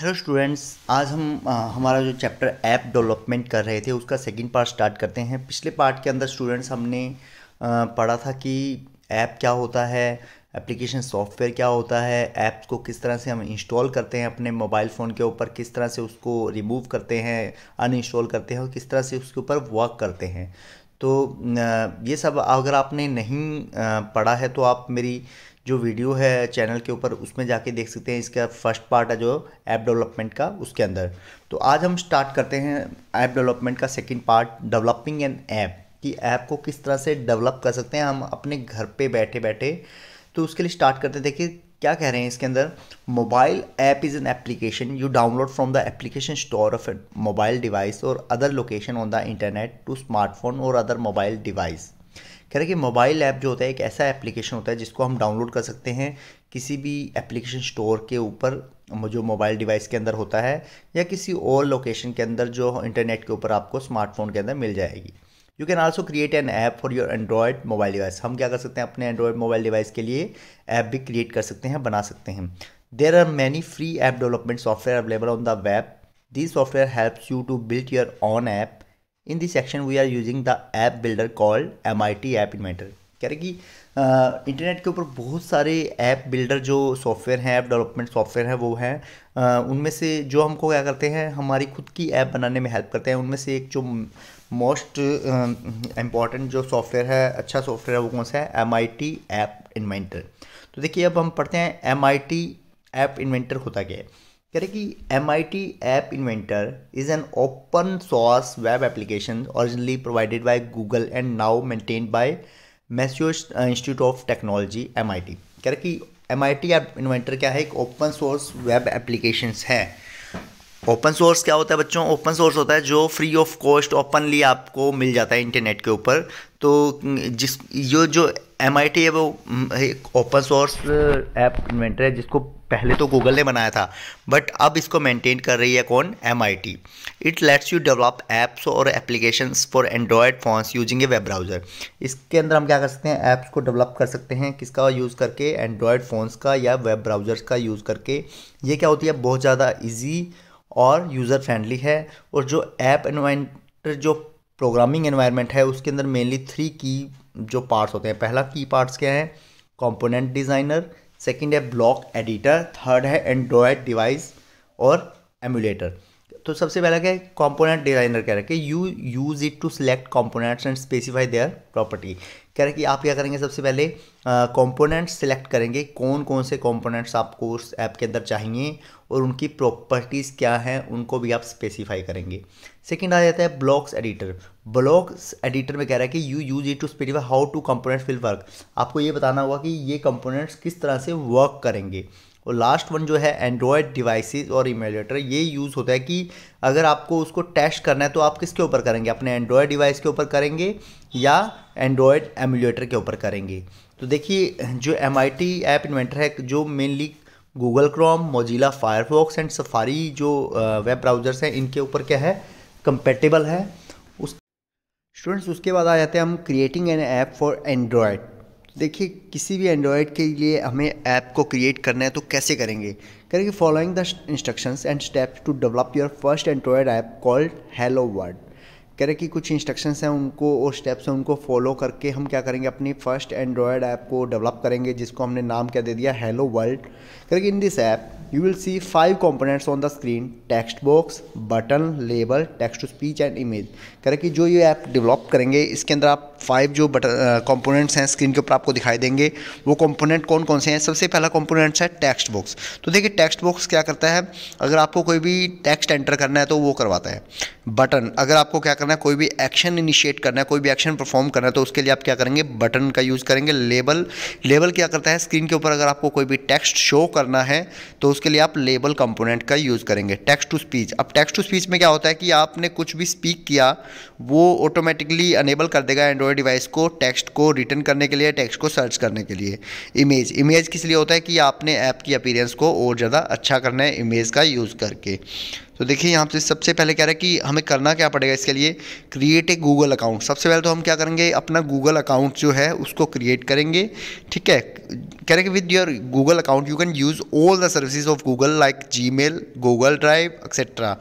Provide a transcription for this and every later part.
Hello students आज हम आ, हमारा जो चैप्टर ऐप डेवलपमेंट कर रहे थे उसका सेकंड पार्ट स्टार्ट करते हैं पिछले पार्ट के अंदर स्टूडेंट्स हमने आ, पढ़ा था कि ऐप क्या होता है एप्लीकेशन सॉफ्टवेयर क्या होता है ऐप्स को किस तरह से हम इंस्टॉल करते हैं अपने मोबाइल फ़ोन के ऊपर किस तरह से उसको रिमूव करते हैं अनइंस्टॉल करते हैं और किस तरह से उसके ऊपर वर्क करते हैं तो ये सब अगर आपने नहीं पढ़ा है तो आप मेरी जो वीडियो है चैनल के ऊपर उसमें जाके देख सकते हैं इसका फर्स्ट पार्ट है जो ऐप डेवलपमेंट का उसके अंदर तो आज हम स्टार्ट करते हैं ऐप डेवलपमेंट का second part developing an app कि ऐप को किस तरह से डेवलप कर सकते हैं हम अपने घर पे बैठे बैठे तो उसके लिए स्टार्ट करते हैं देखिए क्या कह रहे हैं इसके अंदर mobile app is an application you download from the application store of mobile device और other location on the internet to smartphone और अदर मोबाइल डिवाइस कह रहे कि मोबाइल ऐप जो होता है एक ऐसा एप्लीकेशन होता है जिसको हम डाउनलोड कर सकते हैं किसी भी एप्लीकेशन स्टोर के ऊपर जो मोबाइल डिवाइस के अंदर होता है या किसी और लोकेशन के अंदर जो इंटरनेट के ऊपर आपको स्मार्टफोन के अंदर मिल जाएगी you can also create an app for your Android mobile device हम क्या कर सकते हैं अपने एंड्रॉयड मोबाइल डिवाइस के लिए ऐप भी क्रिएट कर सकते हैं बना सकते हैं there are many free app development software available on the web this software helps you to build your own app in section we are using the app builder called M I T app inventor कह रहे कि internet के ऊपर बहुत सारे app builder जो software हैं app development software हैं वो हैं उनमें से जो हमको क्या करते हैं हमारी खुद की ऐप बनाने में हेल्प करते हैं उनमें से एक जो मोस्ट इम्पॉर्टेंट जो सॉफ्टवेयर है अच्छा सॉफ्टवेयर है वो कौन सा है M I T app inventor तो देखिए अब हम पढ़ते हैं M I T app inventor होता क्या है कह रहे कि M I T app inventor is an open source web application originally provided by Google and now maintain by Massachusetts institute of technology M I T कह रहे कि M I T app inventor क्या है एक open source web application है open source क्या होता है बच्चों ओपन सोर्स होता है जो फ्री ऑफ कॉस्ट ओपनली आपको मिल जाता है इंटरनेट के ऊपर तो जिस ये जो एम आई टी है वो एक ओपन सोर्स ऐप इन्वेंटर है जिसको पहले तो गूगल ने बनाया था बट अब इसको मेंटेन कर रही है कौन M I T it lets you develop apps और application for Android phones using a web browser इसके अंदर हम क्या कर सकते हैं ऐप्स को डेवलप कर सकते हैं किसका यूज़ करके एंड्रॉयड फ़ोन्स का या वेब ब्राउज़र्स का यूज़ करके ये क्या होती है बहुत ज़्यादा ईजी और यूज़र फ्रेंडली है और जो ऐप एनवाइंटर जो प्रोग्रामिंग एनवायरनमेंट है उसके अंदर मेनली थ्री की जो पार्ट्स होते हैं पहला की पार्ट्स क्या है कॉम्पोनेंट डिज़ाइनर सेकेंड है ब्लॉक एडिटर थर्ड है एंड्रॉयड डिवाइस और एम्यूलेटर तो सबसे पहला क्या है कॉम्पोनेंट डिजाइनर कह रहा है कि you use it to select components and specify their property कह रहा है कि आप क्या करेंगे सबसे पहले कॉम्पोनेंट्स uh, सेलेक्ट करेंगे कौन कौन से कॉम्पोनेंट्स आपको उस ऐप के अंदर चाहिए और उनकी प्रॉपर्टीज़ क्या हैं उनको भी आप स्पेसिफाई करेंगे सेकेंड आ जाता है ब्लॉक्स एडिटर ब्लॉक्स एडिटर में कह रहा है कि you use it to specify how to components will work आपको ये बताना होगा कि ये कंपोनेंट्स किस तरह से वर्क करेंगे और लास्ट वन जो है एंड्रॉयड डिवाइसेस और इमेलेटर ये यूज़ होता है कि अगर आपको उसको टेस्ट करना है तो आप किसके ऊपर करेंगे अपने एंड्रॉयड डिवाइस के ऊपर करेंगे या एंड्रॉयड एमुलेटर के ऊपर करेंगे तो देखिए जो M I T app inventor है जो mainly Google Chrome Mozilla Firefox and Safari जो वेब ब्राउज़र्स हैं इनके ऊपर क्या है कंपेटेबल है उस स्टूडेंट्स उसके बाद आ जाते हैं हम creating an app for Android देखिए किसी भी एंड्रॉयड के लिए हमें ऐप को क्रिएट करना है तो कैसे करेंगे करेंगे following the instructions and steps to develop your first Android app called hello world कह रहे कि कुछ इंस्ट्रक्शंस हैं उनको और स्टेप्स हैं उनको फॉलो करके हम क्या करेंगे अपनी फर्स्ट एंड्रॉयड ऐप को डेवलप करेंगे जिसको हमने नाम क्या दे दिया हेलो वर्ल्ड कह रहे कि in this app you will see five components on the screen text box button label text to speech and image कह रहे कि जो ये ऐप डेवलप करेंगे इसके अंदर आप फाइव जो बटन कंपोनेंट्स uh, हैं स्क्रीन के ऊपर आपको दिखाई देंगे वो कंपोनेंट कौन कौन से हैं सबसे पहला कंपोनेंट्स है टेक्स्ट बॉक्स तो देखिए टेक्स्ट बॉक्स क्या करता है अगर आपको कोई भी टेक्स्ट एंटर करना है तो वो करवाता है बटन अगर आपको क्या करना है कोई भी एक्शन इनिशिएट करना है कोई भी एक्शन परफॉर्म करना है तो उसके लिए आप क्या करेंगे बटन का यूज़ करेंगे लेबल लेबल क्या करता है स्क्रीन के ऊपर अगर आपको कोई भी टेक्स्ट शो करना है तो उसके लिए आप लेबल कंपोनेंट का यूज़ करेंगे टेक्स्ट टू स्पीच अब टेक्स्ट टू स्पीच में क्या होता है कि आपने कुछ भी स्पीक किया वो ऑटोमेटिकली अनेबल कर देगा एंड्रॉइड एंड्रॉयड डिवाइस को टेक्स्ट को रिटर्न करने के लिए टेक्स्ट को सर्च करने के लिए इमेज इमेज किस लिए होता है कि आपने ऐप की अपीरेंस को और ज़्यादा अच्छा करना है इमेज का यूज़ करके तो देखिए यहाँ से सबसे पहले कह रहा है कि हमें करना क्या पड़ेगा इसके लिए क्रिएट ए गूगल अकाउंट सबसे पहले तो हम क्या करेंगे अपना गूगल अकाउंट जो है उसको क्रिएट करेंगे ठीक है कह रहे कि with your Google account you can use all the services of Google like Gmail Google drive etcetera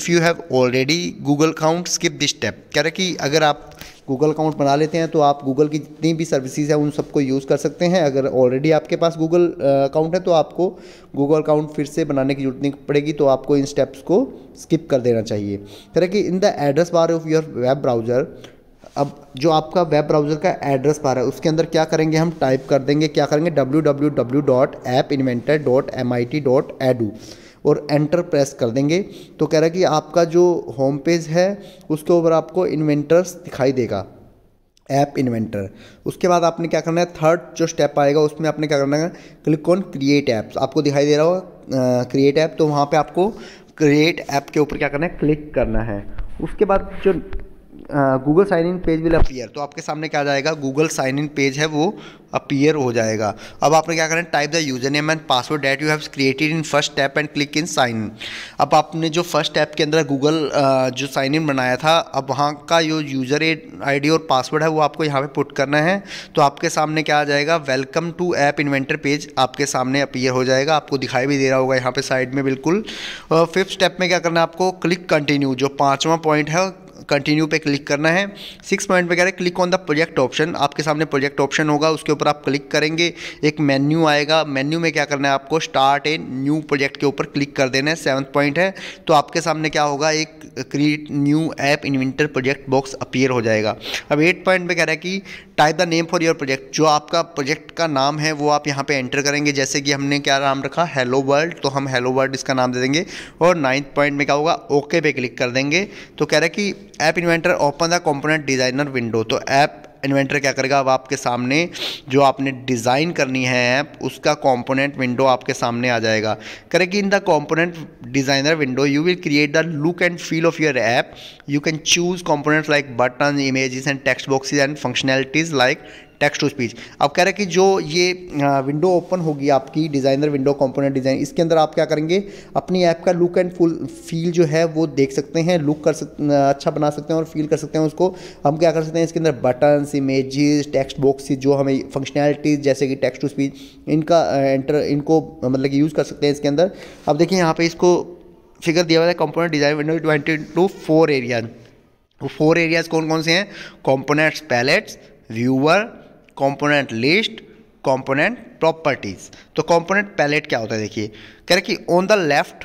if you have already Google account skip this step कह रहे कि अगर आप गूगल अकाउंट बना लेते हैं तो आप गूगल की जितनी भी सर्विसेज हैं उन सबको यूज़ कर सकते हैं अगर ऑलरेडी आपके पास गूगल अकाउंट है तो आपको गूगल अकाउंट फिर से बनाने की जरूरत नहीं पड़ेगी तो आपको इन स्टेप्स को स्किप कर देना चाहिए फिर कि in the address bar of your web browser अब जो आपका वेब ब्राउज़र का एड्रेस बार है उसके अंदर क्या करेंगे हम टाइप कर देंगे क्या करेंगे W W W dot app inventor dot M I T dot edu और एंटर प्रेस कर देंगे तो कह रहा है कि आपका जो होम पेज है उसके ऊपर आपको इन्वेंटर्स दिखाई देगा ऐप इन्वेंटर उसके बाद आपने क्या करना है थर्ड जो स्टेप आएगा उसमें आपने क्या करना है क्लिक ऑन क्रिएट ऐप्स आपको दिखाई दे रहा होगा क्रिएट ऐप तो वहाँ पे आपको क्रिएट ऐप के ऊपर क्या करना है क्लिक करना है उसके बाद जो Google sign in page will appear तो आपके सामने क्या आ जाएगा गूगल साइन इन पेज है वो अपीयर हो जाएगा अब आपने क्या करना है type the user name and password that you have created in first step and click in sign in अब आपने जो फर्स्ट स्टेप के अंदर गूगल जो साइन इन बनाया था अब वहाँ का जो यूज़र आई और पासवर्ड है वो आपको यहाँ पर पुट करना है तो आपके सामने क्या आ जाएगा welcome to app inventor page आपके सामने अपीयर हो जाएगा आपको दिखाई भी दे रहा होगा यहाँ पर साइड में बिल्कुल फिफ्थ स्टेप में क्या करना है आपको क्लिक कंटिन्यू जो पाँचवा पॉइंट है कंटिन्यू पे क्लिक करना है सिक्स पॉइंट पे कह रहे हैं click on the project option आपके सामने प्रोजेक्ट ऑप्शन होगा उसके ऊपर आप क्लिक करेंगे एक मेन्यू आएगा मेन्यू में क्या करना है आपको स्टार्ट ए न्यू प्रोजेक्ट के ऊपर क्लिक कर देना है सेवन्थ पॉइंट है तो आपके सामने क्या होगा एक create new app inventor project box appear हो जाएगा अब एट पॉइंट पर कह रहा है कि type the name for your project जो आपका प्रोजेक्ट का नाम है वो आप यहाँ पे एंटर करेंगे जैसे कि हमने क्या नाम रखा हेलो वर्ल्ड तो हम हेलो वर्ल्ड इसका नाम दे देंगे और नाइन्थ पॉइंट में क्या होगा ओके पे क्लिक कर देंगे तो कह रहा है कि app inventor open the component designer window तो ऐप इन्वेंटर क्या करेगा अब आपके सामने जो आपने डिज़ाइन करनी है ऐप उसका कॉम्पोनेंट विंडो आपके सामने आ जाएगा करेगी in the component designer window you will create the look and feel of your app you can choose components like button images and text boxes and functionalities like text to speech अब कह रहे हैं कि जो ये window open होगी आपकी designer window component design इसके अंदर आप क्या करेंगे अपनी ऐप का लुक एंड फुल फील जो है वो देख सकते हैं लुक कर सकते अच्छा बना सकते हैं और फील कर सकते हैं उसको हम क्या कर सकते हैं इसके अंदर बटन्स इमेजेस टेक्स्ट बॉक्स जो हमें फंक्शनैलिटीज़ जैसे कि टेक्स्ट टू स्पीच इनका एंटर इनको मतलब कि यूज़ कर सकते हैं इसके अंदर अब देखिए यहाँ पे इसको फिगर दिया हुआ है component design window twenty two four areas वो फोर एरियाज कौन कौन से हैं components palettes viewer component list component properties तो कॉम्पोनेंट पैलेट क्या होता है देखिए कह रहे कि on the left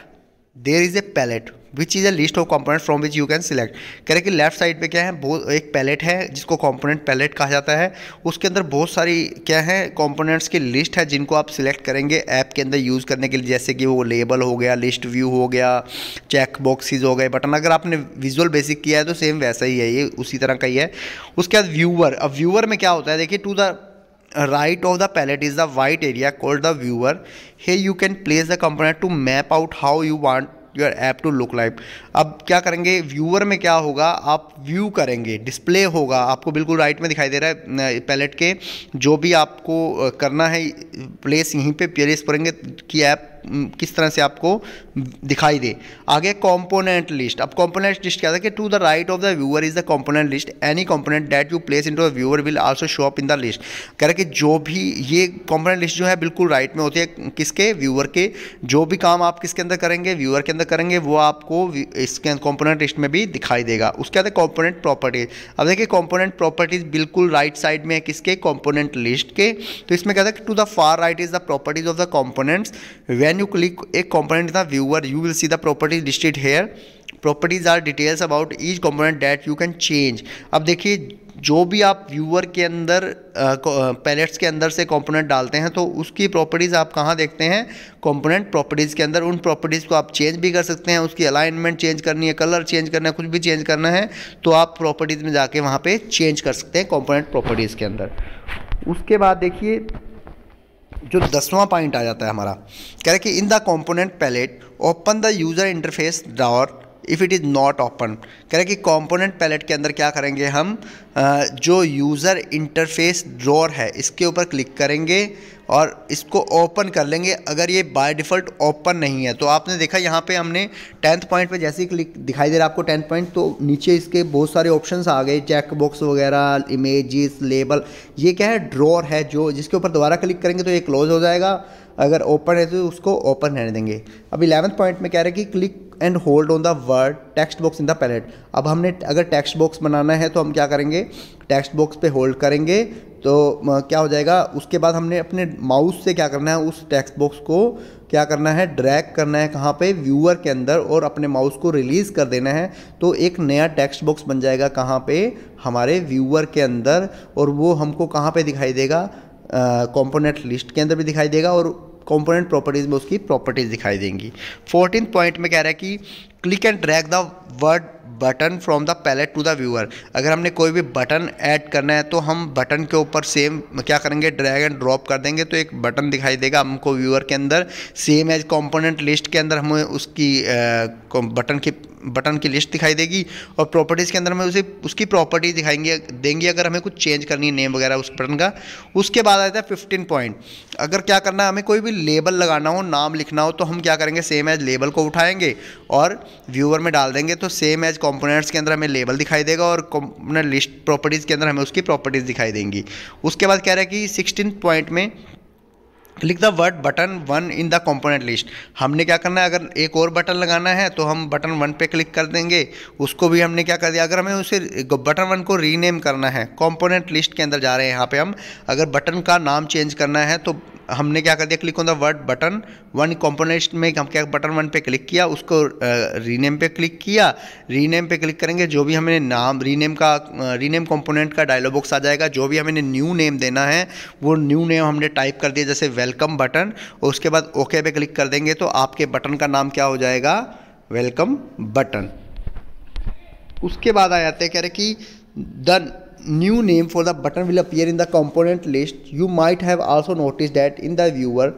there is a palette which is a list of component from which you can select कह रहे कि लेफ्ट साइड पे क्या है बहुत एक पैलेट है जिसको कॉम्पोनेंट पैलेट कहा जाता है उसके अंदर बहुत सारी क्या है कॉम्पोनेंट्स की लिस्ट है जिनको आप सिलेक्ट करेंगे ऐप के अंदर यूज़ करने के लिए जैसे कि वो लेबल हो गया लिस्ट व्यू हो गया चेक बॉक्सिस हो गए बटन अगर आपने विजुअल बेसिक किया है तो सेम वैसा ही है ये उसी तरह का ही है उसके बाद व्यूअर अब व्यूअर में क्या होता है देखिए to the right of the palette is the white area called the viewer here you can place the component to map out how you want your app to look live अब क्या करेंगे viewer में क्या होगा आप view करेंगे display होगा आपको बिल्कुल राइट में दिखाई दे रहा है पैलेट के जो भी आपको करना है प्लेस यहीं पे प्लेस करेंगे कि ऐप किस तरह से आपको दिखाई दे आगे कॉम्पोनेंट लिस्ट अब कॉम्पोनेंट लिस्ट क्या था कि to the right of the viewer is the component list any component that you place in to viewer will also show up in the list कह रहे कि जो भी ये कॉम्पोनेंट लिस्ट जो है बिल्कुल राइट में होती है किसके व्यूअर के जो भी काम आप किसके अंदर करेंगे व्यूअर के अंदर करेंगे वो आपको इसके कॉम्पोनेंट लिस्ट में भी दिखाई देगा उसके बाद कॉम्पोनेंट प्रॉपर्टीज अब देखिए कॉम्पोनेंट प्रॉपर्टीज बिल्कुल राइट साइड में है किसके कॉम्पोनेंट लिस्ट के तो इसमें कहता है कि to the far right is the properties of the components when when you click a component in the viewer you will see the property listed here properties are details about each component that you can change ab देखिए जो भी आप viewer के अंदर pallets के अंदर से component डालते हैं तो उसकी प्रॉपर्टीज़ आप कहाँ देखते हैं कंपोनेंट प्रॉपर्टीज़ के अंदर उन प्रॉपर्टीज़ को आप चेंज भी कर सकते हैं उसकी अलाइनमेंट चेंज करनी है कलर चेंज करना है कुछ भी चेंज करना है तो आप प्रॉपर्टीज़ में जाके वहाँ पे चेंज कर सकते हैं कॉम्पोनेंट प्रॉपर्टीज़ के अंदर उसके बाद देखिए जो दसवां पॉइंट आ जाता है हमारा कह रहे कि in the component palette open the user interface dot if it is not open कह रहे कि कॉम्पोनेंट पैलेट के अंदर क्या करेंगे हम जो यूज़र इंटरफेस ड्रॉर है इसके ऊपर क्लिक करेंगे और इसको ओपन कर लेंगे अगर ये बाय डिफ़ॉल्ट ओपन नहीं है तो आपने देखा यहाँ पे हमने टेंथ पॉइंट पे जैसे ही क्लिक दिखाई दे रहा है आपको टेंथ पॉइंट तो नीचे इसके बहुत सारे ऑप्शंस आ गए चेक बॉक्स वगैरह इमेजेस लेबल ये क्या है ड्रॉर है जो जिसके ऊपर दोबारा क्लिक करेंगे तो ये क्लोज हो जाएगा अगर ओपन है तो उसको ओपन रहने देंगे अब इलेवंथ पॉइंट में कह रहे हैं कि click and hold on the word text box in the palette अब हमने अगर टेक्स्ट बॉक्स बनाना है तो हम क्या करेंगे टेक्स्ट बॉक्स पे होल्ड करेंगे तो क्या हो जाएगा उसके बाद हमने अपने माउस से क्या करना है उस टेक्स्ट बॉक्स को क्या करना है ड्रैग करना है कहाँ पे व्यूअर के अंदर और अपने माउस को रिलीज़ कर देना है तो एक नया टेक्स्ट बॉक्स बन जाएगा कहाँ पे हमारे व्यूअर के अंदर और वो हमको कहाँ पे दिखाई देगा कंपोनेंट लिस्ट के अंदर भी दिखाई देगा और कंपोनेंट प्रॉपर्टीज़ में उसकी प्रॉपर्टीज़ दिखाई देंगी फोर्टीन पॉइंट में कह रहा है कि click and drag the word button from the palette to the viewer अगर हमने कोई भी बटन ऐड करना है तो हम बटन के ऊपर सेम क्या करेंगे ड्रैग एंड ड्रॉप कर देंगे तो एक बटन दिखाई देगा हमको व्यूअर के अंदर सेम एज कॉम्पोनेंट लिस्ट के अंदर हमें उसकी बटन की बटन की लिस्ट दिखाई देगी और प्रॉपर्टीज़ के अंदर हमें उसे उसकी प्रॉपर्टीज दिखाएंगे देंगी अगर हमें कुछ चेंज करनी है नेम वगैरह उस बटन का उसके बाद आता है फिफ्टीन पॉइंट अगर क्या करना है हमें कोई भी लेबल लगाना हो नाम लिखना हो तो हम क्या करेंगे सेम एज लेबल को उठाएंगे और व्यूअर में डाल देंगे तो सेम एज एज कॉम्पोनेंट्स के अंदर हमें लेबल दिखाई देगा और लिस्ट प्रॉपर्टीज़ के अंदर हमें उसकी प्रॉपर्टीज़ दिखाई देंगी उसके बाद कह रहा है कि सिक्सटीन पॉइंट में लिख the word button one in the component list हमने क्या करना है अगर एक और बटन लगाना है तो हम बटन वन पे क्लिक कर देंगे उसको भी हमने क्या कर दिया अगर हमें उसे बटन वन को रीनेम करना है कंपोनेंट लिस्ट के अंदर जा रहे हैं यहाँ पे हम अगर बटन का नाम चेंज करना है तो हमने क्या कर दिया click on the word button one component में हम क्या बटन वन पे क्लिक किया उसको रीनेम पे क्लिक किया रीनेम पे क्लिक करेंगे जो भी हमें नाम रीनेम का रीनेम कॉम्पोनेंट का डायलॉग बॉक्स आ जाएगा जो भी हमें न्यू नेम देना है वो न्यू नेम हमने टाइप कर दिया जैसे वे वेलकम बटन और उसके बाद ओके पे क्लिक कर देंगे तो आपके बटन का नाम क्या हो जाएगा वेलकम बटन उसके बाद आ जाते हैं कह रहे कि the new name for the button will appear in the component list you might have also notice that in the viewer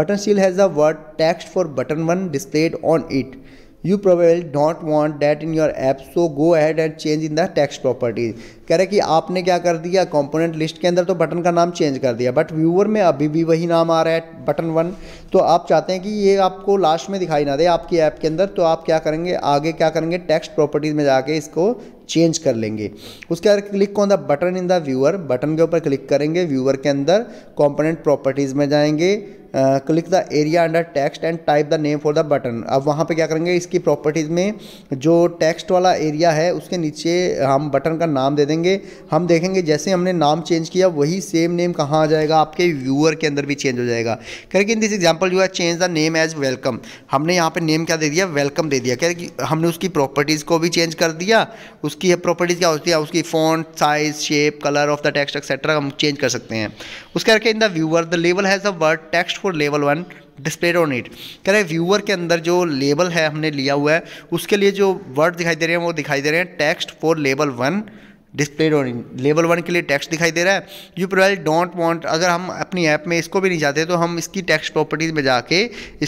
button seal has the word text for button one displayed on it you probable don't want that in your app so go ahead and change in the text properties कह रहे कि आपने क्या कर दिया component list के अंदर तो बटन का नाम चेंज कर दिया बट व्यूअर में अभी भी वही नाम आ रहा है बटन वन तो आप चाहते हैं कि ये आपको लास्ट में दिखाई ना दे आपकी ऐप के अंदर तो आप क्या करेंगे आगे क्या करेंगे टेक्स्ट प्रॉपर्टीज़ में जाके इसको चेंज कर लेंगे उसके बाद click on the button in the viewer button के ऊपर क्लिक करेंगे व्यूअर के अंदर कॉम्पोनेंट प्रॉपर्टीज़ में जाएंगे click the area under text and type the name for the button अब वहाँ पे क्या करेंगे इसकी प्रॉपर्टीज़ में जो टेक्स्ट वाला एरिया है उसके नीचे हम बटन का नाम दे देंगे हम देखेंगे जैसे हमने नाम चेंज किया वही सेम नेम कहाँ आ जाएगा आपके व्यूअर के अंदर भी चेंज हो जाएगा कह कि इन दिस एग्जाम्पल यू है change the name as welcome हमने यहाँ पर नेम क्या दे दिया वेलकम दे दिया कह कि हमने उसकी प्रॉपर्टीज़ को भी चेंज कर दिया उसकी प्रॉपर्टीज़ क्या होती है उसकी font size shape colour of the text etcetera हम चेंज कर सकते हैं उसके करके in the viewer the level has a word text for level one displayed on it कह रहे हैं व्यूअर के अंदर जो लेबल है हमने लिया हुआ है उसके लिए जो वर्ड दिखाई दे रहे हैं वो दिखाई दे रहे हैं text for level one displayed on level one के लिए टेक्स्ट दिखाई दे रहा है यू प्रोवाइल डोंट वॉन्ट अगर हम अपनी ऐप में इसको भी नहीं चाहते तो हम इसकी टेक्स्ट प्रॉपर्टीज़ में जाके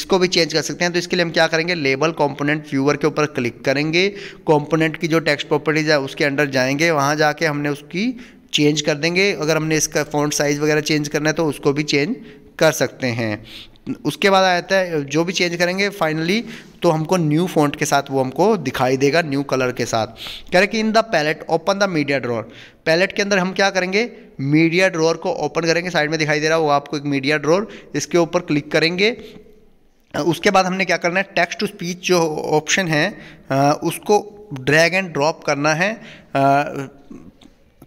इसको भी चेंज कर सकते हैं तो इसके लिए हम क्या करेंगे लेबल कॉम्पोनेंट व्यूअर के ऊपर क्लिक करेंगे कॉम्पोनेंट की जो टेक्स्ट प्रॉपर्टीज़ है उसके अंडर जाएंगे वहाँ जाके हमने उसकी चेंज कर देंगे अगर हमने इसका फ़ॉन्ट साइज़ वगैरह चेंज करना है तो उसको भी चेंज कर सकते हैं उसके बाद आ जाता है जो भी चेंज करेंगे फाइनली तो हमको न्यू फॉन्ट के साथ वो हमको दिखाई देगा न्यू कलर के साथ कह रहे कि in the palette open the media drawer palette के अंदर हम क्या करेंगे मीडिया ड्रॉर को ओपन करेंगे साइड में दिखाई दे रहा वो आपको एक मीडिया ड्रॉर इसके ऊपर क्लिक करेंगे उसके बाद हमने क्या करना है टेक्स्ट टू स्पीच जो ऑप्शन है उसको ड्रैग एंड ड्रॉप करना है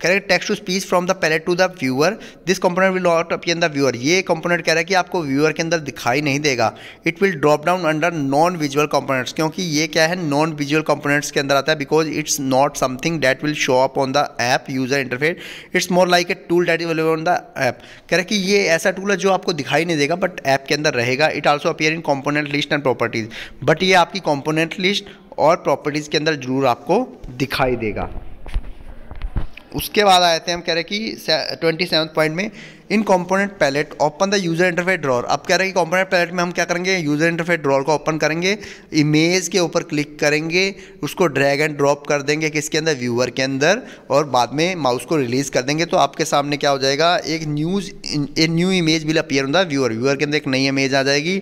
correct text to speech from the palette to the viewer this component will not appear in the viewer ये कंपोनेंट कह रहा है कि आपको व्यूअर के अंदर दिखाई नहीं देगा it will drop down under non visual components क्योंकि ये क्या है नॉन विजुअल कंपोनेंट्स के अंदर आता है because it's not something that will show up on the app user interface it's more like a tool that is on the app कह रहा है कि ये ऐसा टूल है जो आपको दिखाई नहीं देगा बट ऐप के अंदर रहेगा it also appear in component list and properties but ये आपकी कॉम्पोनेंट लिस्ट और प्रॉपर्टीज़ के अंदर जरूर आपको दिखाई देगा उसके बाद आए थे हम कह रहे कि ट्वेंटी सेवन पॉइंट में in component palette open the user interface drawer अब कह रहे हैं कि कॉम्पोनेट पैलेट में हम क्या करेंगे यूज़र इंटरफेस ड्रॉर को ओपन करेंगे इमेज के ऊपर क्लिक करेंगे उसको ड्रैग एंड ड्रॉप कर देंगे किसके अंदर व्यूअर के अंदर और बाद में माउस को रिलीज़ कर देंगे तो आपके सामने क्या हो जाएगा एक news a new image will appear on viewer viewer के अंदर एक नई इमेज आ जाएगी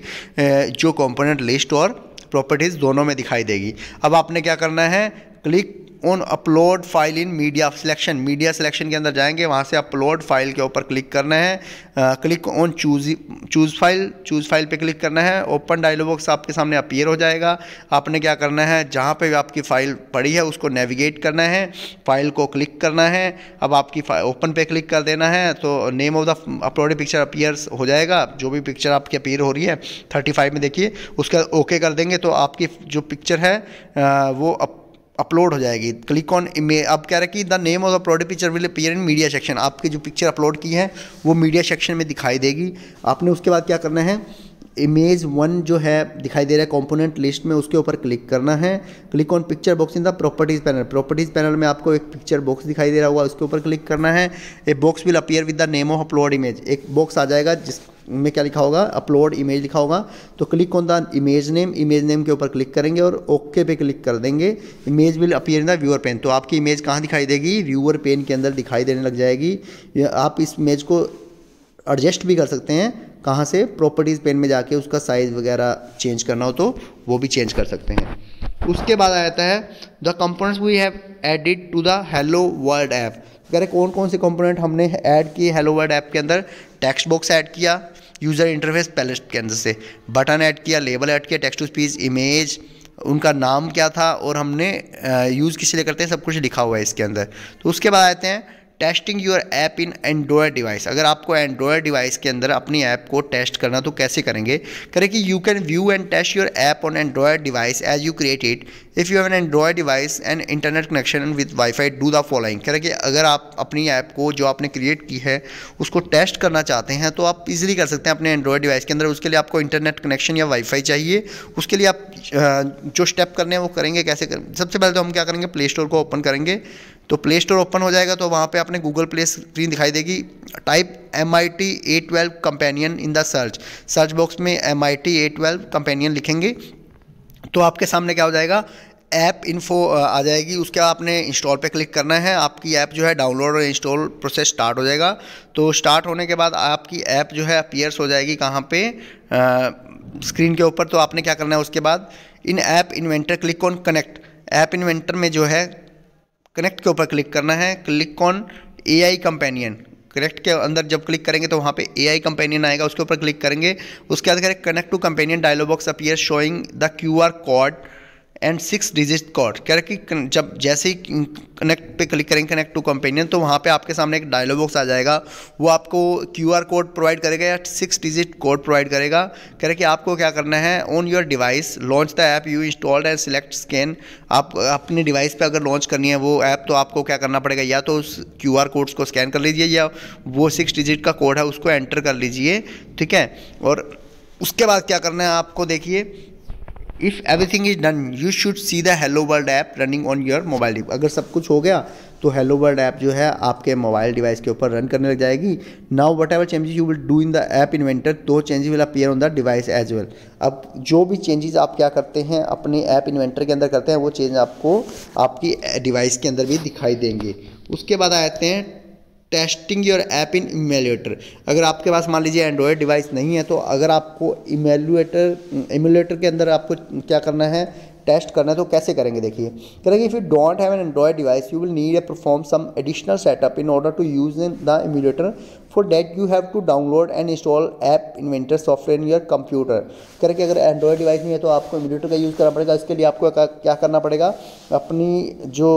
जो कॉम्पोनेंट लिस्ट और प्रॉपर्टीज़ दोनों में दिखाई देगी अब आपने क्या करना है click on upload file in media selection media selection के अंदर जाएंगे वहाँ से अपलोड फाइल के ऊपर क्लिक करना है click on choose choose file choose file पे क्लिक करना है ओपन डायलॉग बॉक्स आपके सामने अपीयर हो जाएगा आपने क्या करना है जहाँ पे आपकी फ़ाइल पड़ी है उसको नेविगेट करना है फाइल को क्लिक करना है अब आपकी ओपन पे क्लिक कर देना है तो name of the uploaded picture appear हो जाएगा जो भी पिक्चर आपकी अपीयर हो रही है थर्टी में देखिए उसका ओके कर देंगे तो आपकी जो पिक्चर है वो अप अपलोड हो जाएगी क्लिक ऑन इमेज आप कह रहे कि the name of the product picture will appear in media section आपकी जो पिक्चर अपलोड की है वो मीडिया सेक्शन में दिखाई देगी आपने उसके बाद क्या करना है इमेज वन जो है दिखाई दे रहा है कंपोनेंट लिस्ट में उसके ऊपर क्लिक करना है click on picture box in the properties panel properties panel में आपको एक पिक्चर बॉक्स दिखाई दे रहा होगा उसके ऊपर क्लिक करना है a box will appear with the name of upload image एक बॉक्स आ जाएगा जिस में क्या लिखा होगा अपलोड इमेज लिखा होगा तो click on the image name image name के ऊपर क्लिक करेंगे और ओके पे क्लिक कर देंगे image will appear in the viewer pane तो आपकी इमेज कहाँ दिखाई देगी व्यूअर पेन के अंदर दिखाई देने लग जाएगी आप इस इमेज को एडजस्ट भी कर सकते हैं कहाँ से प्रॉपर्टीज़ पेन में जाके उसका साइज़ वगैरह चेंज करना हो तो वो भी चेंज कर सकते हैं उसके बाद आ जाता है the components we have added to the hello world app कह रहे कौन कौन से कंपोनेंट हमने ऐड किए हेलो वर्ल्ड ऐप के अंदर टेक्स्ट बॉक्स ऐड किया यूज़र इंटरफेस पैलेट अंदर से बटन ऐड किया लेबल ऐड किया टेक्स्ट टू स्पीच इमेज उनका नाम क्या था और हमने यूज़ किस लिए करते हैं सब कुछ लिखा हुआ है इसके अंदर तो उसके बाद आते हैं testing your app in Android device अगर आपको एंड्रॉयड डिवाइस के अंदर अपनी ऐप को टेस्ट करना तो कैसे करेंगे करें कि you can view and test your app on Android device as you create it if you have an Android device and internet connection with wifi do the following करें कि अगर आप अपनी ऐप को जो आपने क्रिएट की है उसको टेस्ट करना चाहते हैं तो आप इजिली कर सकते हैं अपने एंड्रॉयड डिवाइस के अंदर उसके लिए आपको इंटरनेट कनेक्शन या वाईफाई चाहिए उसके लिए आप जो स्टेप करने हैं वो करेंगे कैसे करें सबसे पहले तो हम क्या करेंगे प्ले स्टोर को ओपन करेंगे तो प्ले स्टोर ओपन हो जाएगा तो वहाँ पे आपने गूगल प्ले स्क्रीन दिखाई देगी type M I T A twelve companion in the search search box में M I T A twelve companion लिखेंगे तो आपके सामने क्या हो जाएगा ऐप इन्फो आ जाएगी उसके बाद आपने इंस्टॉल पे क्लिक करना है आपकी ऐप जो है डाउनलोड और इंस्टॉल प्रोसेस स्टार्ट हो जाएगा तो स्टार्ट होने के बाद आपकी ऐप जो है अपीयर्स हो जाएगी कहाँ पे स्क्रीन के ऊपर तो आपने क्या करना है उसके बाद in app inventor click on connect app inventor में जो है कनेक्ट के ऊपर क्लिक करना है click on A I companion connect के अंदर जब क्लिक करेंगे तो वहाँ पे ए आई कंपेनियन आएगा उसके ऊपर क्लिक करेंगे उसके बाद करें connect to companion dialog box appear showing the Q R code and six digit code क्या कि जब जैसे ही कनेक्ट पे क्लिक करेंगे कनेक्ट टू कंपेनियन तो वहाँ पे आपके सामने एक डायलॉग बॉक्स आ जाएगा वो आपको क्यूआर कोड प्रोवाइड करेगा या सिक्स डिजिट कोड प्रोवाइड करेगा कह रहे कि आपको क्या करना है on your device launch the app you installed and select scan आप अपने डिवाइस पर अगर लॉन्च करनी है वो ऐप तो आपको क्या करना पड़ेगा या तो उस क्यू कोड्स को स्कैन कर लीजिए या वो सिक्स डिजिट का कोड है उसको एंटर कर लीजिए ठीक है और उसके बाद क्या करना है आपको देखिए if everything is done you should see the hello world app running on your mobile device अगर सब कुछ हो गया तो हेलो वर्ल्ड ऐप जो है आपके मोबाइल डिवाइस के ऊपर रन करने लग जाएगी now whatever changes you will do in the app inventor those changes will appear on the device as well अब जो भी चेंजेस आप क्या करते हैं अपने ऐप इन्वेंटर के अंदर करते हैं वो चेंज आपको आपकी डिवाइस eh, के अंदर भी दिखाई देंगे उसके बाद आते हैं testing your app in emulator अगर आपके पास मान लीजिए एंड्रॉयड डिवाइस नहीं है तो अगर आपको इमेलुएटर इमेलेटर के अंदर आपको क्या करना है टेस्ट करना है तो कैसे करेंगे देखिए कह रहे if you don't have an Android device you will need a perform some additional setup in order to use in the emulator for that you have to download and install app inventor software in your computer कह रहे कि अगर Android device नहीं है तो आपको emulator का use करना पड़ेगा इसके लिए आपको क्या करना पड़ेगा अपनी जो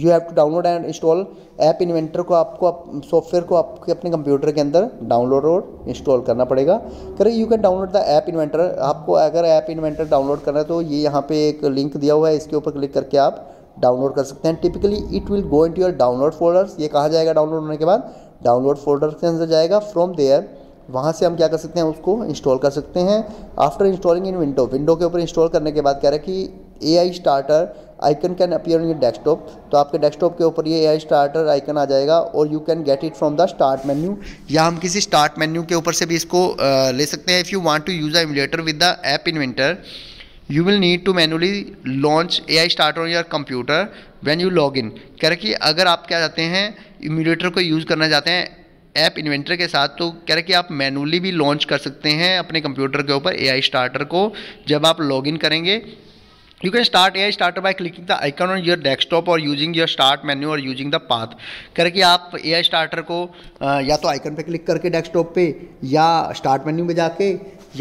you have to download and install app inventor को आपको आप सॉफ्टवेयर को आपके अपने कंप्यूटर के अंदर डाउनलोड और इंस्टॉल करना पड़ेगा करें you can download the app inventor आपको अगर ऐप इन्वेंटर डाउनलोड करना है तो ये यहाँ पे एक लिंक दिया हुआ है इसके ऊपर क्लिक करके आप डाउनलोड कर सकते हैं typically it will go into your download folders ये कहाँ जाएगा डाउनलोड होने के बाद डाउनलोड फोल्डर के अंदर जाएगा फ्रॉम देयर वहाँ से हम क्या कर सकते हैं उसको इंस्टॉल कर सकते हैं after installing in window window के ऊपर इंस्टॉल करने के बाद कह रहा है कि A I starter icon can appear on your desktop तो आपके डेस्कटॉप के ऊपर ये ए स्टार्टर आइकन आ जाएगा और you can get it from the start menu या हम किसी स्टार्ट मेन्यू के ऊपर से भी इसको आ, ले सकते हैं if you want to use a emulator with the app inventor you will need to manually launch A I start on your computer when you log in कह रहे कि अगर आप क्या चाहते हैं इम्यूलेटर को यूज़ करना चाहते हैं ऐप इन्वेंटर के साथ तो कह रहे कि आप मैनुअली भी लॉन्च कर सकते हैं अपने कंप्यूटर के ऊपर ए आई स्टार्टर को जब आप लॉग इन करेंगे You can start AI starter by clicking the icon on your desktop or using your start menu or using the path करके आप AI starter को या तो आइकन पर क्लिक करके डेस्कटॉप पर या स्टार्ट मेन्यू में जाके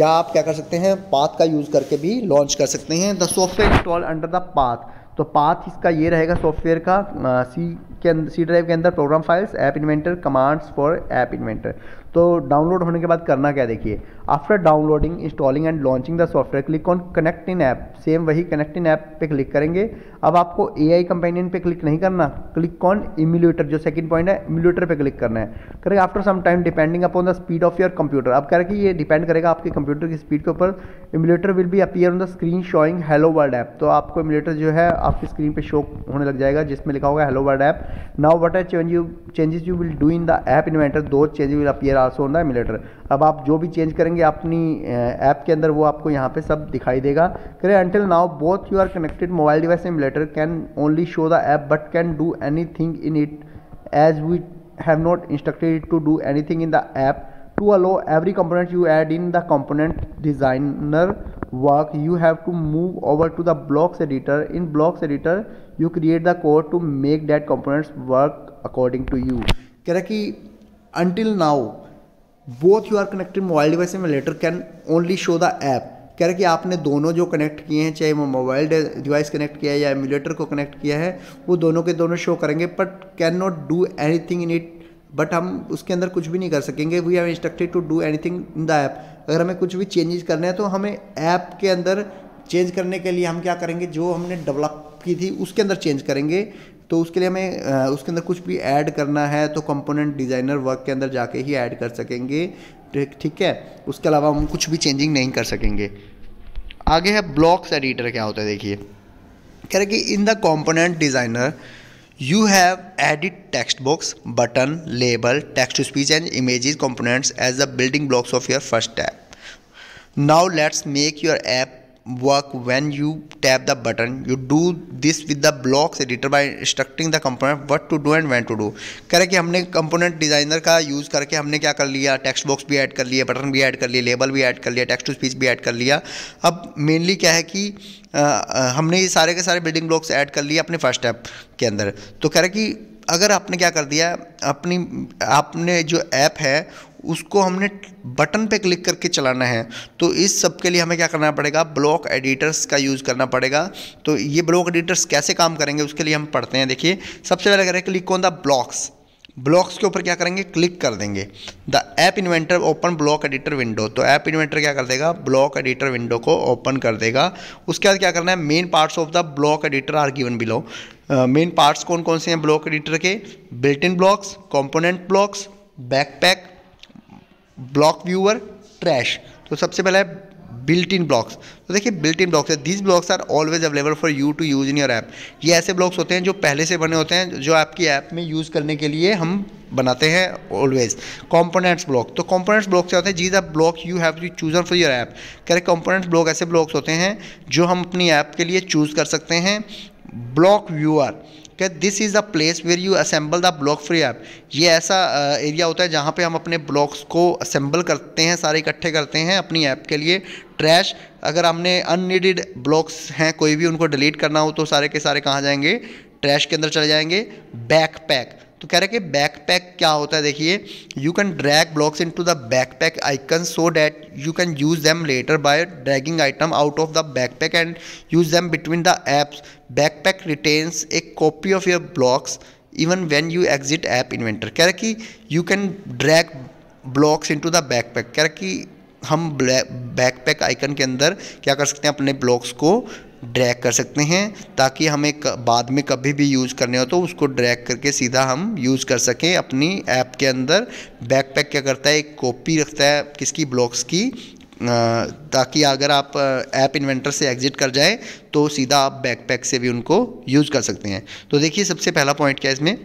या आप क्या कर सकते हैं पाथ का यूज़ करके भी लॉन्च कर सकते हैं the software install under the path तो पाथ इसका ये रहेगा सॉफ्टवेयर का सी के सी ड्राइव के अंदर program files app inventor commands for app inventor तो डाउनलोड होने के बाद करना क्या देखिए after downloading installing and launching the software click on connect in app same वही कनेक्ट इन ऐप पे क्लिक करेंगे अब आपको ए आई कंपेनियन पे क्लिक नहीं करना क्लिक ऑन इम्यूलेटर जो सेकंड पॉइंट है इम्यूलेटर पे क्लिक करना है करेंगे after some time depending upon the speed of your computer अब कह रहे कि ये डिपेंड करेगा आपके कंप्यूटर की स्पीड के ऊपर emulator will be appear on the screen showing hello world app तो आपको इम्यूलेटर जो है आपकी स्क्रीन पर शो होने लग जाएगा जिसमें लिखा होगा hello world app now what are change you changes you will do in the app inventor those change will appear चार मिलीटर अब आप जो भी चेंज करेंगे अपनी ऐप के अंदर वो आपको यहाँ पे सब दिखाई देगा करे until now both you are connected mobile device emulator can only show the app but can do any in it as we have not instructed to do any in the app to allow every component you add in the component designer work you have to move over to the blocks editor in blocks editor you create the code to make that components work according to you कह रहा कि until now both you are connected mobile device emulator can only show the app कह रहे कि आपने दोनों जो connect किए हैं चाहे वो मोबाइल डिवाइस कनेक्ट किया है या एमुलेटर को कनेक्ट किया है वो दोनों के दोनों शो करेंगे but can not do anything in it but हम उसके अंदर कुछ भी नहीं कर सकेंगे we are instructed to do anything in the app अगर हमें कुछ भी चेंजेस करना है तो हमें ऐप के अंदर चेंज करने के लिए हम क्या करेंगे जो हमने डेवलप की थी उसके अंदर चेंज करेंगे तो उसके लिए हमें उसके अंदर कुछ भी ऐड करना है तो कंपोनेंट डिज़ाइनर वर्क के अंदर जाके ही ऐड कर सकेंगे ठीक है उसके अलावा हम कुछ भी चेंजिंग नहीं कर सकेंगे आगे है ब्लॉक्स एडिटर क्या होता है देखिए कह रहे कि in the component designer you have edit text books button label text speech and image components as the building blocks of your first app now let's make your app work when you tap the button. You do this with the blocks editor by instructing the component what to do and when to do. कह रहे कि हमने component designer का use करके हमने क्या कर लिया text box भी add कर लिया button भी add कर लिया label भी add कर लिया text to speech भी add कर लिया अब mainly क्या है कि आ, हमने ये सारे के सारे building blocks add कर लिए अपने first step के अंदर तो कह रहे कि अगर आपने क्या कर दिया अपनी आपने जो ऐप है उसको हमने बटन पे क्लिक करके चलाना है तो इस सब के लिए हमें क्या करना पड़ेगा ब्लॉक एडिटर्स का यूज़ करना पड़ेगा तो ये ब्लॉक एडिटर्स कैसे काम करेंगे उसके लिए हम पढ़ते हैं देखिए सबसे पहले करें click on the blocks blocks के ऊपर क्या करेंगे क्लिक कर देंगे the app inventor open block editor window तो ऐप इन्वेंटर क्या कर देगा ब्लॉक एडिटर विंडो को ओपन कर देगा उसके बाद क्या करना है main parts of the block editor are given below main parts कौन कौन से हैं ब्लॉक एडिटर के built in blocks component blocks backpack block viewer trash तो सबसे पहला है बिल्ट इन ब्लॉक्स तो देखिए बिल्ट इन ब्लॉक्स है these blocks are always available for you to use in your app ये ऐसे ब्लॉक्स होते हैं जो पहले से बने होते हैं जो आपकी ऐप में यूज़ करने के लिए हम बनाते हैं ऑलवेज कॉम्पोनेंट्स ब्लॉक तो कॉम्पोनेंट्स ब्लॉक क्या होते हैं these a block you have to choose for your app कह रहे कॉम्पोनेंट्स ब्लॉक ऐसे ब्लॉक्स होते हैं जो हम अपनी ऐप के लिए चूज़ कर सकते हैं ब्लॉक व्यूअर कि this is the place where you assemble the block free app ये ऐसा एरिया होता है जहाँ पे हम अपने ब्लॉक्स को असेंबल करते हैं सारे इकट्ठे करते हैं अपनी ऐप के लिए ट्रैश अगर हमने अननीडेड ब्लॉक्स हैं कोई भी उनको डिलीट करना हो तो सारे के सारे कहाँ जाएंगे ट्रैश के अंदर चले जाएंगे बैकपैक तो कह रहे हैं कि बैकपैक क्या होता है देखिए you can drag blocks into the backpack icon so that you can use them later by dragging item out of the backpack and use them between the apps backpack retains a copy of your blocks even when you exit app inventor कह रहे कि you can drag blocks into the backpack कह रहे कि हम backpack icon के अंदर क्या कर सकते हैं अपने ब्लॉक्स को ड्रैग कर सकते हैं ताकि हमें बाद में कभी भी यूज़ करने हो तो उसको ड्रैग करके सीधा हम यूज़ कर सकें अपनी ऐप के अंदर बैकपैक क्या करता है एक कॉपी रखता है किसकी ब्लॉक्स की ताकि अगर आप ऐप इन्वेंटर से एग्जिट कर जाएं तो सीधा आप बैकपैक से भी उनको यूज़ कर सकते हैं तो देखिए सबसे पहला पॉइंट क्या है इसमें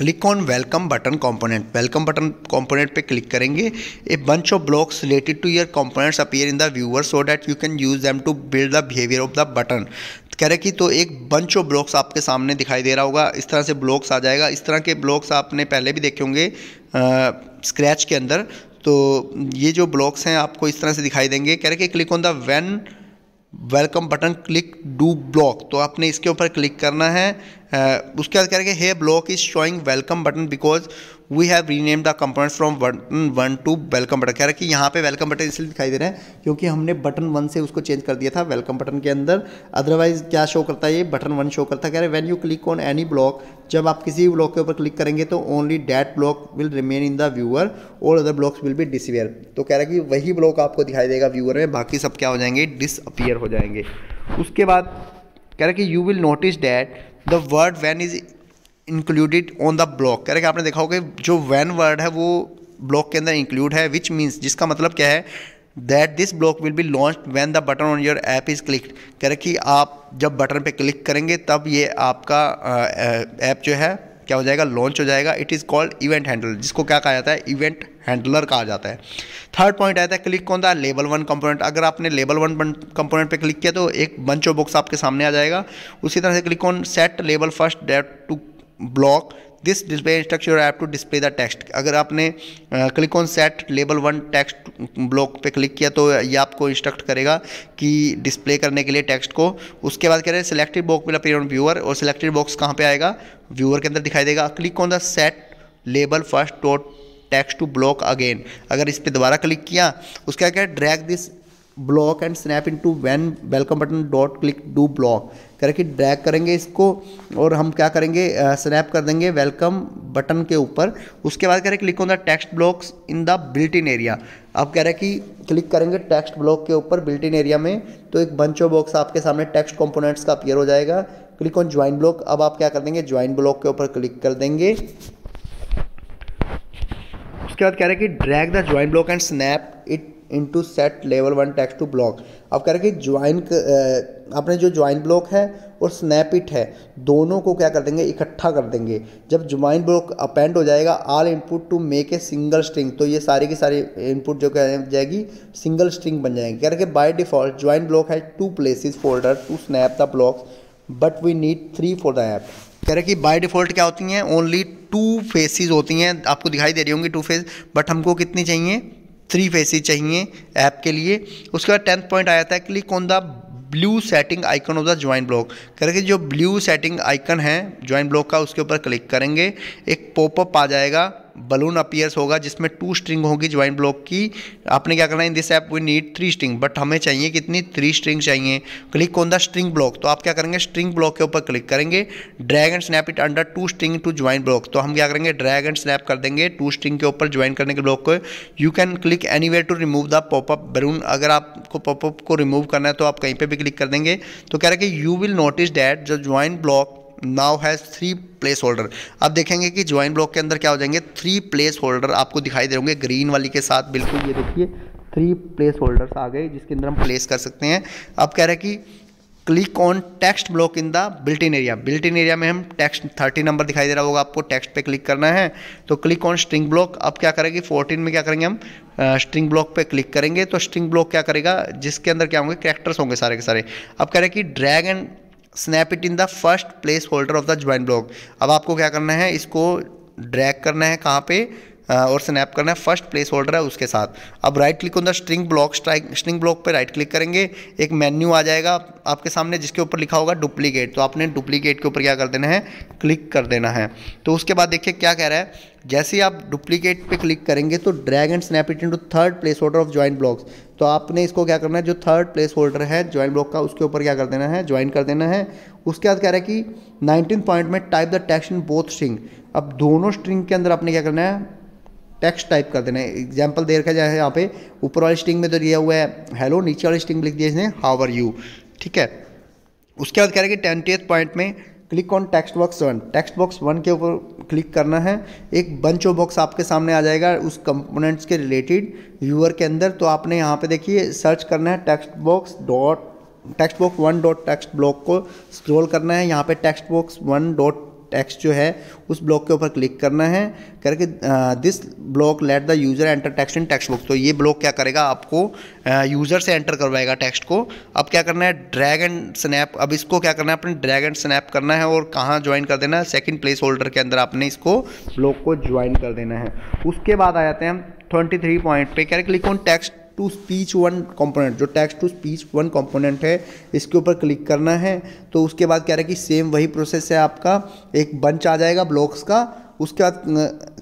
click on welcome button component welcome button component पे क्लिक करेंगे a bunch of blocks related to your components appear in the viewer so that you can use them to build the behaviour of the button कह रहे कि तो एक bunch of blocks आपके सामने दिखाई दे रहा होगा इस तरह से ब्लॉक्स आ जाएगा इस तरह के ब्लॉक्स आपने पहले भी देखे होंगे स्क्रैच के अंदर तो ये जो ब्लॉक्स हैं आपको इस तरह से दिखाई देंगे कह रहे कि click on the when welcome button click do block तो आपने इसके ऊपर क्लिक करना है Uh, उसके बाद कह रहे hey block is showing welcome button because we have rename the component from button one to welcome button कह रहा है कि यहाँ पे वेलकम बटन इसलिए दिखाई दे रहे हैं क्योंकि हमने बटन वन से उसको चेंज कर दिया था वेलकम बटन के अंदर अदरवाइज क्या शो करता है ये बटन वन शो करता है कह रहे when you click on any block जब आप किसी भी ब्लॉक के ऊपर क्लिक करेंगे तो only that block will remain in the viewer और अदर ब्लॉक्स विल भी डिसअपियर तो कह रहा है कि वही ब्लॉक आपको दिखाई देगा व्यूअर में बाकी सब क्या हो जाएंगे डिसअपियर हो जाएंगे उसके बाद कह रहा है कि you will notice that the word when is included on the block कह रहे आपने देखा होगा जो वैन वर्ड है वो ब्लॉक के अंदर इंक्लूड है विच मीन्स जिसका मतलब क्या है that this block will be launch when the button on your app is clicked कह रहे कि आप जब बटन पे क्लिक करेंगे तब ये आपका ऐप जो है क्या हो जाएगा लॉन्च हो जाएगा it is called event handler जिसको क्या कहा जाता है इवेंट हैंडलर कहा जाता है थर्ड पॉइंट आता है क्लिक कौन था लेवल वन कंपोनेंट अगर आपने लेवल वन कंपोनेंट पे क्लिक किया तो एक बंचो बॉक्स आपके सामने आ जाएगा उसी तरह से क्लिक ऑन सेट लेवल first dot to block this display instruction app to display the text अगर आपने click on set label one text block पे क्लिक किया तो ये आपको इंस्ट्रक्ट करेगा कि डिस्प्ले करने के लिए टेक्स्ट को उसके बाद कह रहे हैं सिलेक्टेड बॉक्स मिला पेयर ऑन व्यूअर और सिलेक्टेड बॉक्स कहाँ पे आएगा व्यूअर के अंदर दिखाई देगा click on the set label first dot text to block again अगर इस पर दोबारा क्लिक किया उसका क्या drag this block and snap into when welcome button dot click do block करके ड्रैग करेंगे इसको और हम क्या करेंगे स्नैप uh, कर देंगे वेलकम बटन के ऊपर उसके बाद करें click on the text blocks in the built in area अब कह रहे हैं कि क्लिक करेंगे टेक्स्ट ब्लॉक के ऊपर बिल्ट इन एरिया में तो एक बंचो बॉक्स आपके सामने टेक्स्ट कॉम्पोनेंट्स का अपियर हो जाएगा क्लिक ऑन ज्वाइन ब्लॉक अब आप क्या कर देंगे ज्वाइन ब्लॉक के ऊपर क्लिक कर देंगे उसके बाद कह रहे हैं कि drag the join block and snap it into set लेवल वन टेक्स्ट टू ब्लॉक अब कह रहे कि ज्वाइन अपने जो ज्वाइन ब्लॉक है और स्नैपिट है दोनों को क्या कर देंगे इकट्ठा कर देंगे जब ज्वाइन ब्लॉक अपेंड हो जाएगा all input to make a single string तो ये सारी की सारी इनपुट जो कह जाएगी सिंगल स्ट्रिंग बन जाएगी कह रहे कि बाई डिफॉल्ट ज्वाइन ब्लॉक है two place holder to snap the blocks but we need three for the app कह रहे कि बाय डिफ़ॉल्ट क्या होती हैं ओनली टू फेसेस होती हैं आपको दिखाई दे रही होंगी टू फेस बट हमको कितनी चाहिए थ्री फेसेस चाहिए ऐप के लिए उसके बाद टेंथ पॉइंट आया था click on the blue setting icon of the join block करके जो ब्लू सेटिंग आइकन है ज्वाइन ब्लॉक का उसके ऊपर क्लिक करेंगे एक पॉपअप आ जाएगा बलून अपीयर्स होगा जिसमें टू स्ट्रिंग होगी ज्वाइन ब्लॉक की आपने क्या करना है in this app we need three string but हमें चाहिए कितनी थ्री स्ट्रिंग चाहिए click on the string block तो आप क्या करेंगे स्ट्रिंग ब्लॉक के ऊपर क्लिक करेंगे drag and snap it under two string to join block तो हम क्या करेंगे ड्रैग एंड स्नैप कर देंगे टू स्ट्रिंग के ऊपर ज्वाइन करने के ब्लॉक को you can click any to remove the popup balloon अगर आपको पॉपअप को रिमूव करना है तो आप कहीं पर भी क्लिक कर देंगे तो कह रहे कि यू विल नोटिस डैट जो join block now has three place holder अब देखेंगे कि ज्वाइन ब्लॉक के अंदर क्या हो जाएंगे थ्री प्लेस होल्डर आपको दिखाई दे रहे होंगे ग्रीन वाली के साथ बिल्कुल ये देखिए थ्री प्लेस होल्डर्स आ गए जिसके अंदर हम प्लेस कर सकते हैं अब कह रहे हैं कि click on text block in the built in area built in area में हम टेक्स्ट थर्टी नंबर दिखाई दे रहा होगा आपको टेक्स्ट पे क्लिक करना है तो क्लिक ऑन स्ट्रिंग ब्लॉक अब क्या करेगी फोर्टीन में क्या करेंगे हम स्ट्रिंग ब्लॉक पे क्लिक करेंगे तो स्ट्रिंग ब्लॉक क्या करेगा जिसके अंदर क्या होंगे करेक्टर्स होंगे सारे के सारे अब कह रहे हैं कि drag and snap it in the first place holder of the join block अब आपको क्या करना है इसको ड्रैग करना है कहाँ पे और स्नैप करना है फर्स्ट प्लेस होल्डर है उसके साथ अब राइट क्लिक होता string block strike string block पर राइट क्लिक करेंगे एक मेन्यू आ जाएगा आपके सामने जिसके ऊपर लिखा होगा डुप्लीकेट तो आपने डुप्लीकेट के ऊपर क्या कर देना है क्लिक कर देना है तो उसके बाद देखिए क्या कह रहा है जैसे ही आप डुप्लीकेट पे क्लिक करेंगे तो drag and snap it into third place holder of join blocks तो आपने इसको क्या करना है जो थर्ड प्लेस होल्डर है ज्वाइंट ब्लॉक का उसके ऊपर क्या कर देना है ज्वाइन कर देना है उसके बाद कह रहा है कि नाइनटीन पॉइंट में type the text in both string अब दोनों स्ट्रिंग के अंदर आपने क्या करना है टेक्स्ट टाइप कर देना है एग्जाम्पल दे रखा जाए यहाँ पे ऊपर वाली स्टिंग में तो दिया हुआ है हेलो नीचे वाली स्टिंग लिख दिया इसने हाउ आर यू ठीक है उसके बाद कह रहे हैं कि टेंटियथ पॉइंट में click on text box one text box one के ऊपर क्लिक करना है एक बंच ऑफ बॉक्स आपके सामने आ जाएगा उस कंपोनेंट्स के रिलेटेड व्यूअर के अंदर तो आपने यहाँ पे देखिए सर्च करना है text box dot text box one dot text block को स्क्रॉल करना है यहाँ पे text box one dot text जो है उस ब्लॉक के ऊपर क्लिक करना है करके this block let the user enter text in text book तो ये ब्लॉक क्या करेगा आपको यूज़र से एंटर करवाएगा टेक्स्ट को अब क्या करना है ड्रैग एंड स्नैप अब इसको क्या करना है अपने ड्रैग एंड स्नैप करना है और कहाँ ज्वाइन कर देना है सेकेंड प्लेस होल्डर के अंदर आपने इसको ब्लॉक को ज्वाइन कर देना है उसके बाद आ जाते हैं हम ट्वेंटी थ्री पॉइंट पे क्या click on text to speech one component जो text to speech one component है इसके ऊपर क्लिक करना है तो उसके बाद क्या रहा है कि सेम वही प्रोसेस है आपका एक बंच आ जाएगा ब्लॉक्स का उसके बाद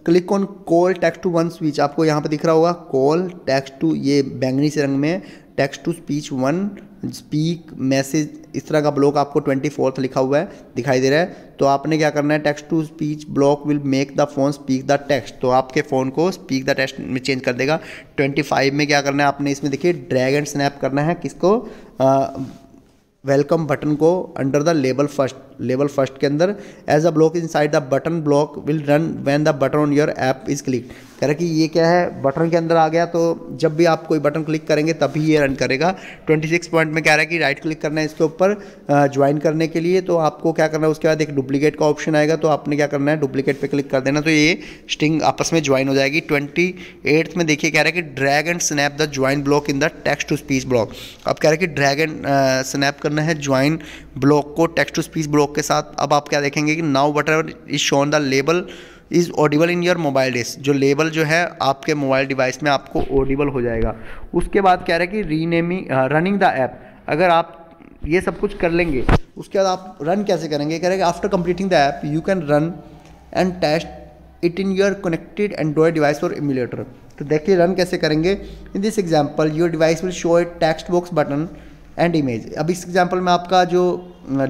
click on call text to one speech आपको यहाँ पर दिख रहा होगा कॉल टेक्स्ट टू ये बैंगनी से रंग में text to speech one speak message इस तरह का ब्लॉक आपको ट्वेंटी फोर्थ लिखा हुआ है दिखाई दे रहा है तो आपने क्या करना है text to speech block will make the phone speak the text तो आपके फ़ोन को स्पीक द टेक्स्ट में चेंज कर देगा ट्वेंटी फाइव में क्या करना है आपने इसमें देखिए ड्रैग एंड स्नैप करना है किसको वेलकम बटन को अंडर द लेबल फर्स्ट लेवल फर्स्ट के अंदर as a block inside the button block will run when the button on your app is click कह रहा कि ये क्या है बटन के अंदर आ गया तो जब भी आप कोई बटन क्लिक करेंगे तभी ये रन करेगा 26 पॉइंट में कह रहा है कि राइट क्लिक करना है इसके ऊपर ज्वाइन करने के लिए तो आपको क्या करना है उसके बाद एक डुप्लीकेट का ऑप्शन आएगा तो आपने क्या करना है डुप्लीकेट पे क्लिक कर देना तो ये स्टिंग आपस में ज्वाइन हो जाएगी ट्वेंटी में देखिए कह रहा है कि drag and snap the join block in the text to speech block अब कह रहा है कि ड्रैग एंड स्नैप करना है ज्वाइन ब्लॉक को text to speech block block के साथ अब आप क्या देखेंगे कि now whatever is shown the label is audible in your mobile this जो लेबल जो है आपके मोबाइल डिवाइस में आपको ऑडिबल हो जाएगा उसके बाद क्या रहा है कि रीनेमिंग रनिंग द ऐप अगर आप ये सब कुछ कर लेंगे उसके बाद आप रन कैसे करेंगे हैं after completing the app you can run and test it in your connected Android device और इम्यूलेटर तो देखिए रन कैसे करेंगे in this example your device will show a text box button and image अब इस एग्जाम्पल में आपका जो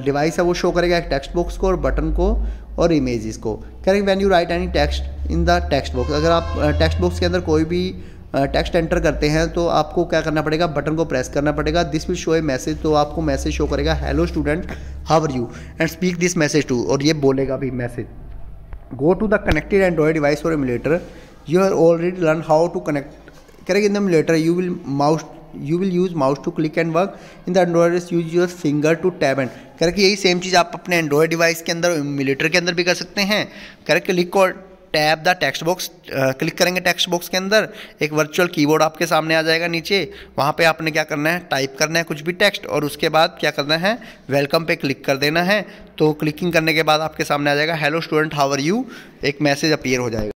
डिवाइस है वो शो करेगा एक टेक्स्ट बॉक्स को और बटन को और इमेजेस को करेंगे when you write any text in the text box अगर आप टेक्स्ट बॉक्स के अंदर कोई भी टेक्स्ट एंटर करते हैं तो आपको क्या करना पड़ेगा बटन को प्रेस करना पड़ेगा this will show a message तो आपको मैसेज शो करेगा hello student how are you and speak this message to और ये बोलेगा भी message go to the connected Android device और emulator you have already learn how to connect करेंगे in the emulator you will mouse you will use mouse to click and work in the Android use your finger to tap and करके यही same चीज़ आप अपने Android device के अंदर मिलीटर के अंदर भी कर सकते हैं करेक्ट क्लिक और tab the text box click करेंगे टेक्स्ट बॉक्स के अंदर एक वर्चुअल कीबोर्ड आपके सामने आ जाएगा नीचे वहाँ पे आपने क्या करना है टाइप करना है कुछ भी टेक्स्ट और उसके बाद क्या करना है वेलकम पे क्लिक कर देना है तो क्लिकिंग करने के बाद आपके सामने आ जाएगा हेलो स्टूडेंट हावर यू एक मैसेज अपीयर हो जाएगा